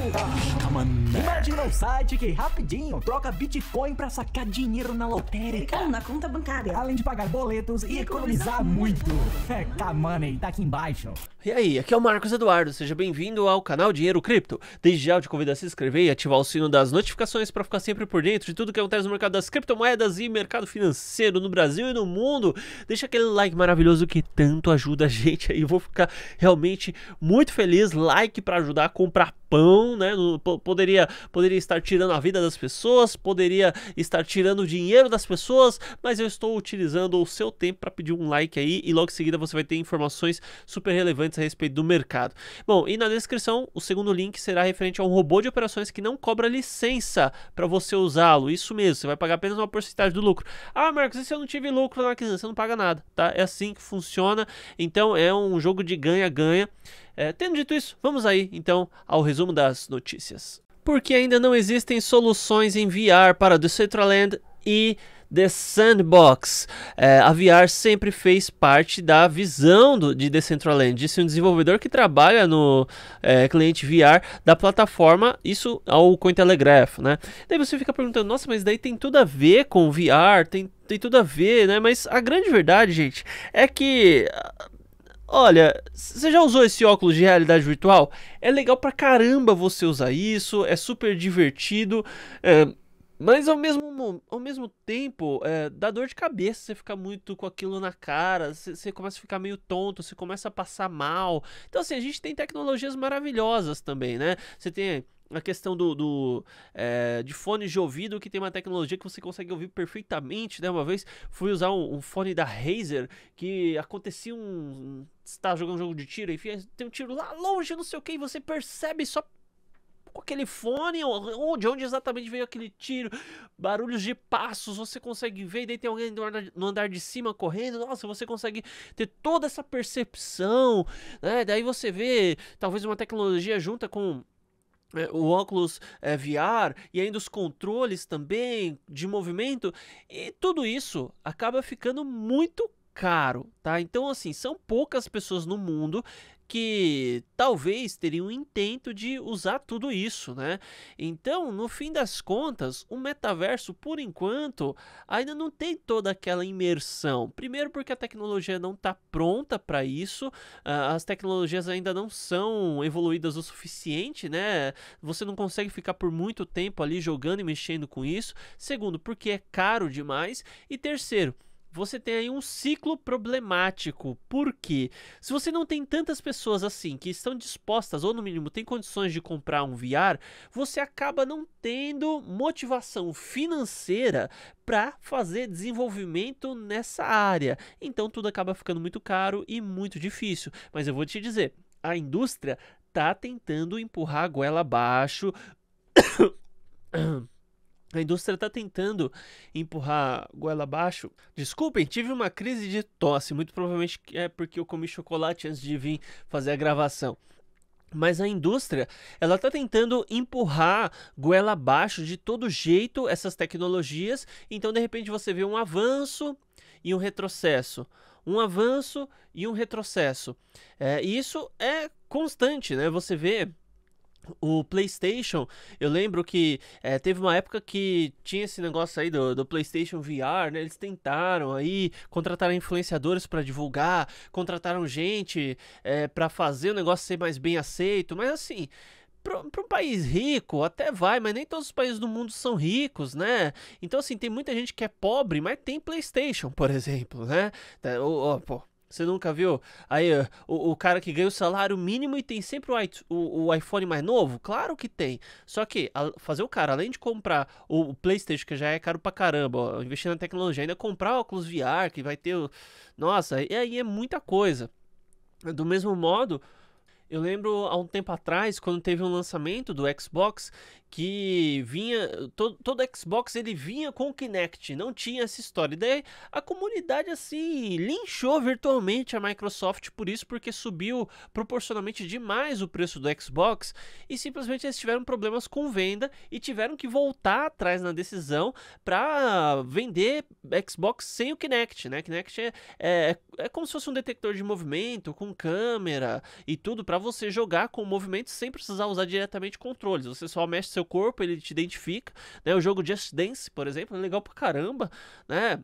んだ mané. Imagina um site que rapidinho troca Bitcoin pra sacar dinheiro na lotérica. Ou na conta bancária. Além de pagar boletos e, e economizar, economizar muito. É, Money, tá aqui embaixo. E aí, aqui é o Marcos Eduardo, seja bem-vindo ao canal Dinheiro Cripto. Desde já eu te convido a se inscrever e ativar o sino das notificações para ficar sempre por dentro de tudo que acontece no mercado das criptomoedas e mercado financeiro no Brasil e no mundo. Deixa aquele like maravilhoso que tanto ajuda a gente aí. Eu vou ficar realmente muito feliz. Like para ajudar a comprar pão, né? No, poderia, poderia estar tirando a vida das pessoas, poderia estar tirando o dinheiro das pessoas, mas eu estou utilizando o seu tempo para pedir um like aí e logo em seguida você vai ter informações super relevantes a respeito do mercado. Bom, e na descrição o segundo link será referente a um robô de operações que não cobra licença para você usá-lo. Isso mesmo, você vai pagar apenas uma porcentagem do lucro. Ah, Marcos, e se eu não tive lucro na aquisição? Você não paga nada, tá? É assim que funciona. Então é um jogo de ganha-ganha. É, tendo dito isso, vamos aí então ao resumo das notícias. Porque ainda não existem soluções em VR para Decentraland e The Sandbox. É, a VR sempre fez parte da visão do, de Decentraland. Disse um desenvolvedor que trabalha no é, cliente VR da plataforma, isso ao Cointelegraph, né? Daí você fica perguntando, nossa, mas daí tem tudo a ver com VR, tem, tem tudo a ver, né? Mas a grande verdade, gente, é que Olha, você já usou esse óculos de realidade virtual? É legal pra caramba você usar isso, é super divertido, é, mas ao mesmo, ao mesmo tempo é, dá dor de cabeça você ficar muito com aquilo na cara, você, você começa a ficar meio tonto, você começa a passar mal. Então, assim, a gente tem tecnologias maravilhosas também, né? Você tem a questão do, do é, de fones de ouvido que tem uma tecnologia que você consegue ouvir perfeitamente, né? Uma vez fui usar um, um fone da Razer que acontecia um está jogando um jogo de tiro, enfim, tem um tiro lá longe, não sei o que, e você percebe só com aquele fone, onde, onde exatamente veio aquele tiro, barulhos de passos, você consegue ver, e daí tem alguém no andar de cima correndo, nossa, você consegue ter toda essa percepção, né? Daí você vê, talvez uma tecnologia junta com é, o óculos é, VR e ainda os controles também de movimento, e tudo isso acaba ficando muito caro, tá? Então, assim, são poucas pessoas no mundo que talvez teriam o intento de usar tudo isso, né? Então, no fim das contas, o metaverso, por enquanto, ainda não tem toda aquela imersão. Primeiro, porque a tecnologia não está pronta para isso, as tecnologias ainda não são evoluídas o suficiente, né? Você não consegue ficar por muito tempo ali jogando e mexendo com isso. Segundo, porque é caro demais. E terceiro, você tem aí um ciclo problemático. Por quê? Se você não tem tantas pessoas assim que estão dispostas, ou no mínimo têm condições de comprar um VR, você acaba não tendo motivação financeira para fazer desenvolvimento nessa área. Então tudo acaba ficando muito caro e muito difícil. Mas eu vou te dizer, a indústria tá tentando empurrar a goela abaixo. A indústria está tentando empurrar goela abaixo. Desculpem, tive uma crise de tosse. Muito provavelmente é porque eu comi chocolate antes de vir fazer a gravação. Mas a indústria, ela está tentando empurrar goela abaixo de todo jeito essas tecnologias. Então, de repente, você vê um avanço e um retrocesso. Um avanço e um retrocesso. É, e isso é constante, né? Você vê o PlayStation, eu lembro que é, teve uma época que tinha esse negócio aí do, do PlayStation VR, né? Eles tentaram aí, contrataram influenciadores para divulgar, contrataram gente é, eh, para fazer o negócio ser mais bem aceito, mas assim, para um país rico até vai, mas nem todos os países do mundo são ricos, né? Então, assim, tem muita gente que é pobre, mas tem PlayStation, por exemplo, né? Tá, o, o, pô, você nunca viu? Aí, eh, o, o, cara que ganha o salário mínimo e tem sempre o, o, o iPhone mais novo? Claro que tem. Só que a, fazer o cara, além de comprar o, PlayStation, que já é caro pra caramba, ó, investir na tecnologia, ainda comprar óculos VR, que vai ter. Nossa, e aí é muita coisa. Do mesmo modo. Eu lembro há um tempo atrás, quando teve um lançamento do Xbox, que vinha todo, todo Xbox ele vinha com o Kinect, não tinha essa história. E daí a comunidade assim linchou virtualmente a Microsoft por isso, porque subiu proporcionalmente demais o preço do Xbox e simplesmente eles tiveram problemas com venda e tiveram que voltar atrás na decisão para vender Xbox sem o Kinect, né? Kinect é, é, é como se fosse um detector de movimento com câmera e tudo para você jogar com o movimento sem precisar usar diretamente controles. Você só mexe seu seu corpo, ele te identifica. Né? O jogo Just Dance, por exemplo, é legal pra caramba, né?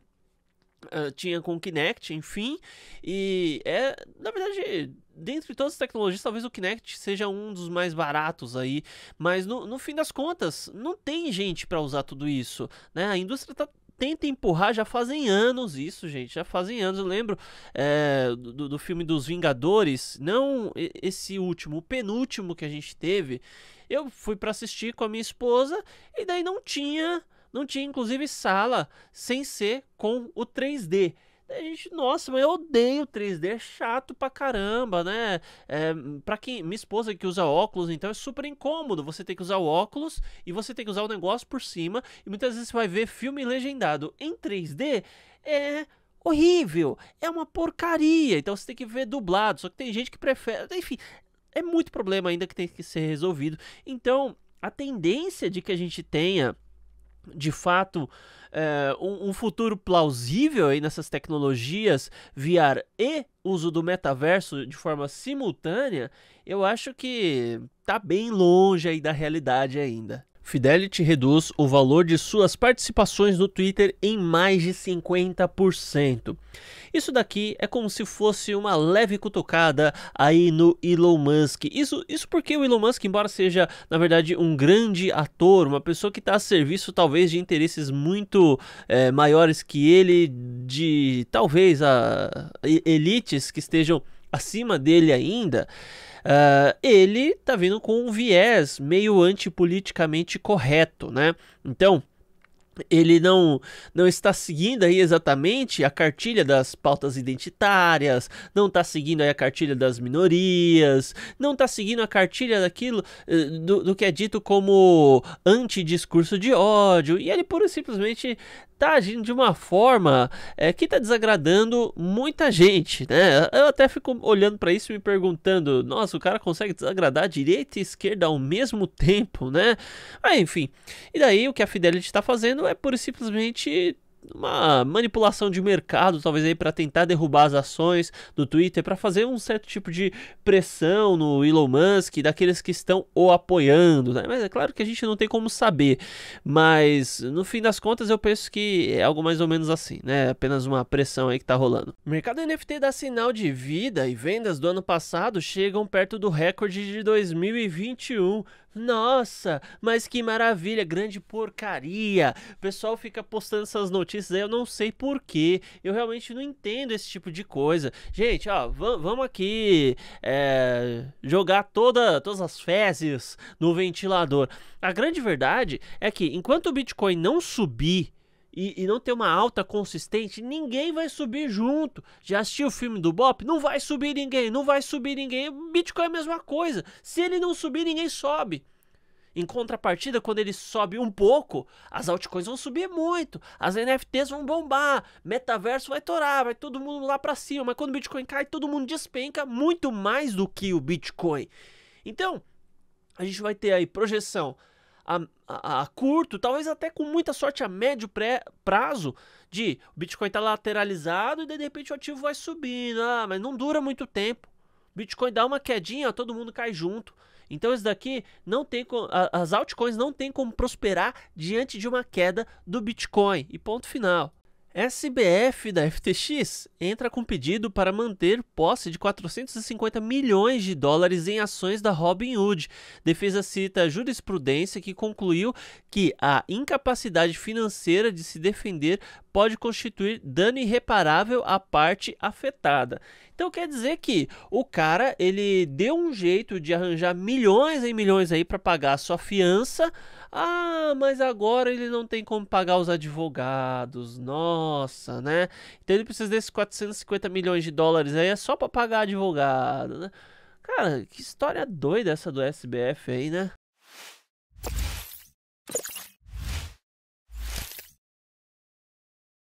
Uh, tinha com o Kinect, enfim. E é, na verdade, dentro de todas as tecnologias, talvez o Kinect seja um dos mais baratos aí. Mas no, no fim das contas, não tem gente para usar tudo isso. Né? A indústria tá tenta empurrar, já fazem anos isso, gente, já fazem anos. Eu lembro é, do, do filme dos Vingadores, não esse último, o penúltimo que a gente teve. Eu fui para assistir com a minha esposa e daí não tinha, não tinha inclusive sala sem ser com o 3D. A gente, nossa, mas eu odeio 3D, é chato pra caramba, né? É, pra quem. Minha esposa que usa óculos, então é super incômodo. Você tem que usar o óculos e você tem que usar o negócio por cima. E muitas vezes você vai ver filme legendado em 3D. É horrível, é uma porcaria. Então você tem que ver dublado. Só que tem gente que prefere. Enfim, é muito problema ainda que tem que ser resolvido. Então, a tendência de que a gente tenha de fato é, um, um, futuro plausível aí nessas tecnologias VR e uso do metaverso de forma simultânea, eu acho que tá bem longe aí da realidade ainda. Fidelity reduz o valor de suas participações no Twitter em mais de 50%. Isso daqui é como se fosse uma leve cutucada aí no Elon Musk. Isso, isso porque o Elon Musk, embora seja, na verdade, um grande ator, uma pessoa que está a serviço talvez de interesses muito é, maiores que ele, de talvez a, elites que estejam acima dele ainda uh, ele tá vindo com um viés meio antipoliticamente correto, né? Então, ele não, não está seguindo aí exatamente a cartilha das pautas identitárias, não está seguindo aí a cartilha das minorias, não está seguindo a cartilha daquilo eh, do, do que é dito como antidiscurso de ódio, e ele pura e simplesmente está agindo de uma forma é, que está desagradando muita gente, né? Eu até fico olhando para isso e me perguntando, nossa, o cara consegue desagradar direita e esquerda ao mesmo tempo, né? Mas ah, enfim, e daí o que a Fidelity está fazendo é pura simplesmente uma manipulação de mercado, talvez aí para tentar derrubar as ações do Twitter, para fazer um certo tipo de pressão no Elon Musk daqueles que estão o apoiando, né? Mas é claro que a gente não tem como saber, mas no fim das contas eu penso que é algo mais ou menos assim, né? Apenas uma pressão aí que tá rolando. O mercado NFT dá sinal de vida e vendas do ano passado chegam perto do recorde de 2021. Nossa, mas que maravilha, grande porcaria. O pessoal fica postando essas notícias aí, eu não sei porquê. Eu realmente não entendo esse tipo de coisa. Gente, ó, vamos aqui é, jogar toda, todas as fezes no ventilador. A grande verdade é que enquanto o Bitcoin não subir e, e, não ter uma alta consistente, ninguém vai subir junto. Já assistiu o filme do Bop? Não vai subir ninguém, não vai subir ninguém. Bitcoin é a mesma coisa. Se ele não subir, ninguém sobe. Em contrapartida, quando ele sobe um pouco, as altcoins vão subir muito, as NFTs vão bombar, metaverso vai torar, vai todo mundo lá para cima. Mas quando o Bitcoin cai, todo mundo despenca muito mais do que o Bitcoin. Então, a gente vai ter aí projeção a, a, a curto, talvez até com muita sorte a médio pré, prazo, de o Bitcoin está lateralizado e de repente o ativo vai subindo. Ah, mas não dura muito tempo. Bitcoin dá uma quedinha, todo mundo cai junto. Então isso daqui não tem como, as altcoins não tem como prosperar diante de uma queda do Bitcoin e ponto final. SBF da FTX entra com pedido para manter posse de 450 milhões de dólares em ações da Robinhood. Defesa cita jurisprudência que concluiu que a incapacidade financeira de se defender pode constituir dano irreparável à parte afetada. Então quer dizer que o cara ele deu um jeito de arranjar milhões e milhões aí para pagar a sua fiança. Ah, mas agora ele não tem como pagar os advogados. Nossa, né? Então ele precisa desses 450 milhões de dólares aí é só para pagar advogado, né? Cara, que história doida essa do SBF aí, né?